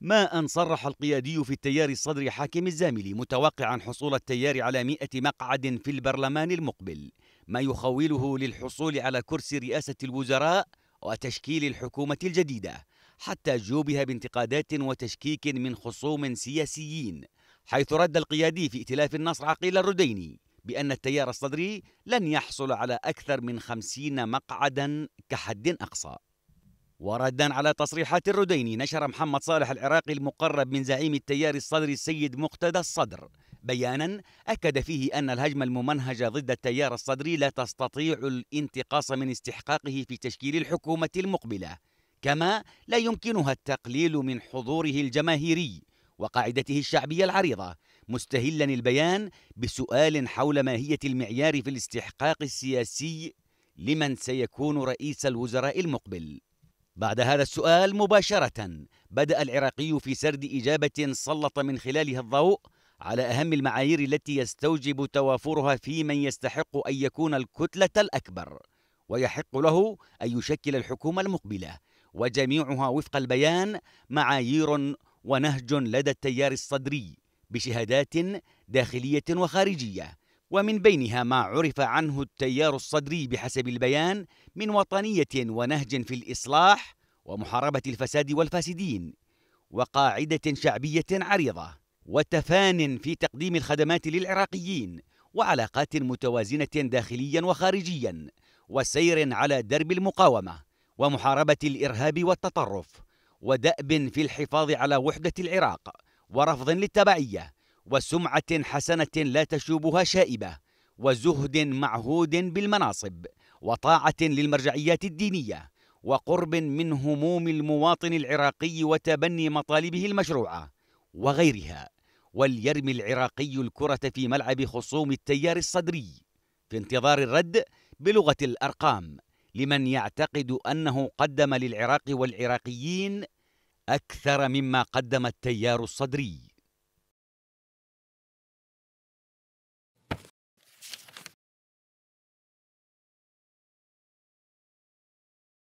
ما أن صرح القيادي في التيار الصدر حاكم الزاملي متوقعا حصول التيار على 100 مقعد في البرلمان المقبل ما يخوله للحصول على كرسي رئاسة الوزراء وتشكيل الحكومة الجديدة حتى جوبها بانتقادات وتشكيك من خصوم سياسيين حيث رد القيادي في ائتلاف النصر عقيل الرديني بأن التيار الصدري لن يحصل على أكثر من خمسين مقعدا كحد أقصى وردا على تصريحات الرديني نشر محمد صالح العراقي المقرب من زعيم التيار الصدري السيد مقتدى الصدر بيانا اكد فيه ان الهجمه الممنهجه ضد التيار الصدري لا تستطيع الانتقاص من استحقاقه في تشكيل الحكومه المقبله كما لا يمكنها التقليل من حضوره الجماهيري وقاعدته الشعبيه العريضه مستهلا البيان بسؤال حول ماهيه المعيار في الاستحقاق السياسي لمن سيكون رئيس الوزراء المقبل بعد هذا السؤال مباشرة بدأ العراقي في سرد إجابة سلط من خلالها الضوء على أهم المعايير التي يستوجب توافرها في من يستحق أن يكون الكتلة الأكبر ويحق له أن يشكل الحكومة المقبلة وجميعها وفق البيان معايير ونهج لدى التيار الصدري بشهادات داخلية وخارجية ومن بينها ما عرف عنه التيار الصدري بحسب البيان من وطنية ونهج في الإصلاح ومحاربة الفساد والفاسدين وقاعدة شعبية عريضة وتفان في تقديم الخدمات للعراقيين وعلاقات متوازنة داخليا وخارجيا وسير على درب المقاومة ومحاربة الإرهاب والتطرف ودأب في الحفاظ على وحدة العراق ورفض للتبعية وسمعة حسنة لا تشوبها شائبة وزهد معهود بالمناصب وطاعة للمرجعيات الدينية وقرب من هموم المواطن العراقي وتبني مطالبه المشروعة وغيرها وليرمي العراقي الكرة في ملعب خصوم التيار الصدري في انتظار الرد بلغة الأرقام لمن يعتقد أنه قدم للعراق والعراقيين أكثر مما قدم التيار الصدري